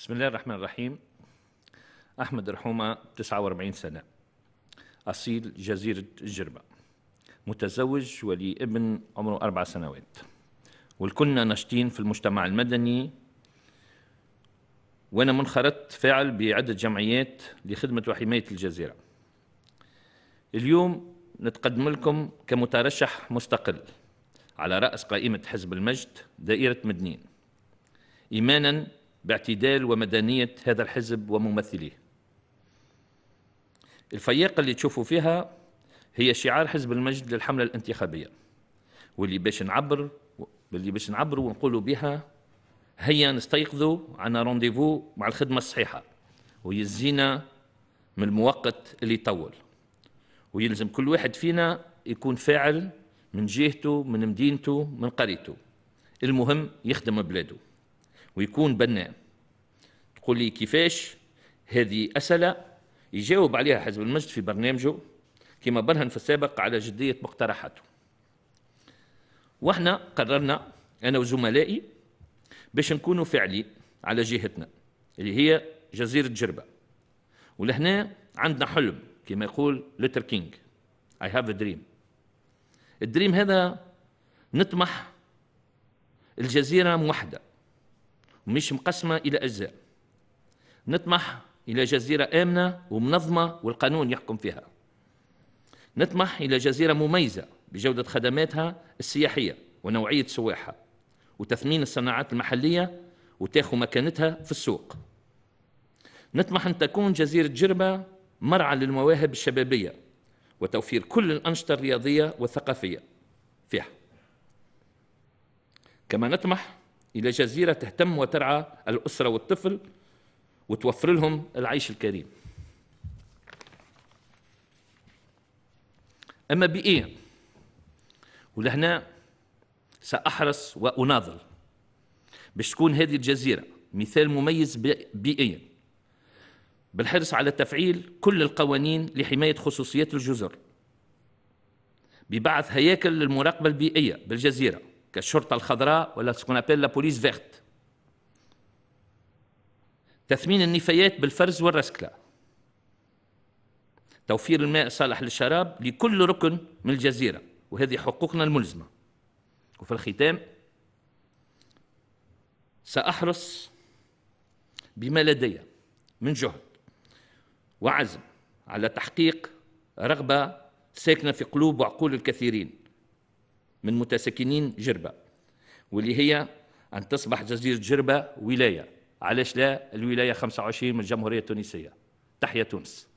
بسم الله الرحمن الرحيم أحمد رحومة 49 سنة أصيل جزيرة الجربة متزوج ولي ابن عمره أربع سنوات والكلنا ناشطين في المجتمع المدني وأنا منخرطت فاعل بعدة جمعيات لخدمة وحماية الجزيرة اليوم نتقدم لكم كمترشح مستقل على رأس قائمة حزب المجد دائرة مدنين إيمانا باعتدال ومدنية هذا الحزب وممثليه الفياقة اللي تشوفوا فيها هي شعار حزب المجد للحملة الانتخابية واللي باش نعبر واللي باش نعبروا ونقولوا بها هيا نستيقظوا عنا رونديفو مع الخدمة الصحيحة ويزينا من المؤقت اللي يطول ويلزم كل واحد فينا يكون فاعل من جهته من مدينته من قريته المهم يخدم بلاده ويكون بناء تقول لي كيفاش هذه أسئلة يجاوب عليها حزب المجد في برنامجه كما برهن في السابق على جدية مقترحاته واحنا قررنا أنا وزملائي باش نكونوا فعلي على جهتنا اللي هي جزيرة جربة ولهنا عندنا حلم كما يقول لوتر كينج I have a dream الدريم هذا نطمح الجزيرة موحدة ومش مقسمة إلى أجزاء نطمح إلى جزيرة آمنة ومنظمة والقانون يحكم فيها نطمح إلى جزيرة مميزة بجودة خدماتها السياحية ونوعية سواحها وتثمين الصناعات المحلية وتاخذ مكانتها في السوق نطمح أن تكون جزيرة جربة مرعى للمواهب الشبابية وتوفير كل الأنشطة الرياضية والثقافية فيها كما نطمح إلى جزيرة تهتم وترعى الأسرة والطفل وتوفر لهم العيش الكريم أما بيئيا إيه، ولهنا سأحرص وأناضل باش تكون هذه الجزيرة مثال مميز بيئيا إيه. بالحرص على تفعيل كل القوانين لحماية خصوصيات الجزر ببعث هياكل للمراقبة البيئية بالجزيرة كالشرطه الخضراء ولا سكون ابيل لا بوليس فيرت تثمين النفايات بالفرز والرسكله توفير الماء صالح للشراب لكل ركن من الجزيره وهذه حقوقنا الملزمه وفي الختام ساحرص بما لدي من جهد وعزم على تحقيق رغبه ساكنه في قلوب وعقول الكثيرين من متساكنين جربة واللي هي أن تصبح جزيرة جربة ولاية علاش لا الولاية 25 من الجمهورية التونسية تحيا تونس